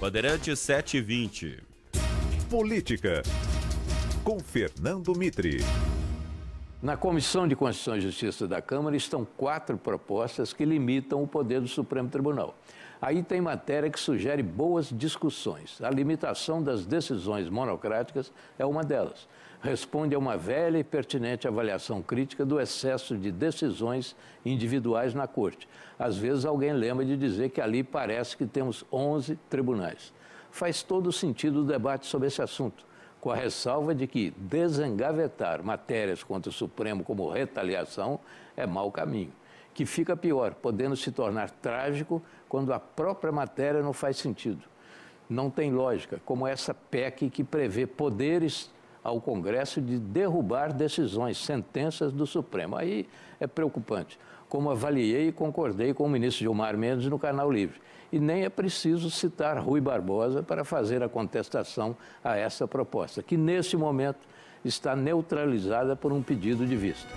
Bandeirante 720. Política. Com Fernando Mitre. Na Comissão de Constituição e Justiça da Câmara estão quatro propostas que limitam o poder do Supremo Tribunal. Aí tem matéria que sugere boas discussões. A limitação das decisões monocráticas é uma delas. Responde a uma velha e pertinente avaliação crítica do excesso de decisões individuais na Corte. Às vezes alguém lembra de dizer que ali parece que temos 11 tribunais. Faz todo sentido o debate sobre esse assunto com a ressalva de que desengavetar matérias contra o Supremo como retaliação é mau caminho, que fica pior, podendo se tornar trágico quando a própria matéria não faz sentido. Não tem lógica, como essa PEC que prevê poderes ao Congresso de derrubar decisões, sentenças do Supremo. Aí é preocupante. Como avaliei e concordei com o ministro Gilmar Mendes no Canal Livre. E nem é preciso citar Rui Barbosa para fazer a contestação a essa proposta, que neste momento está neutralizada por um pedido de vista.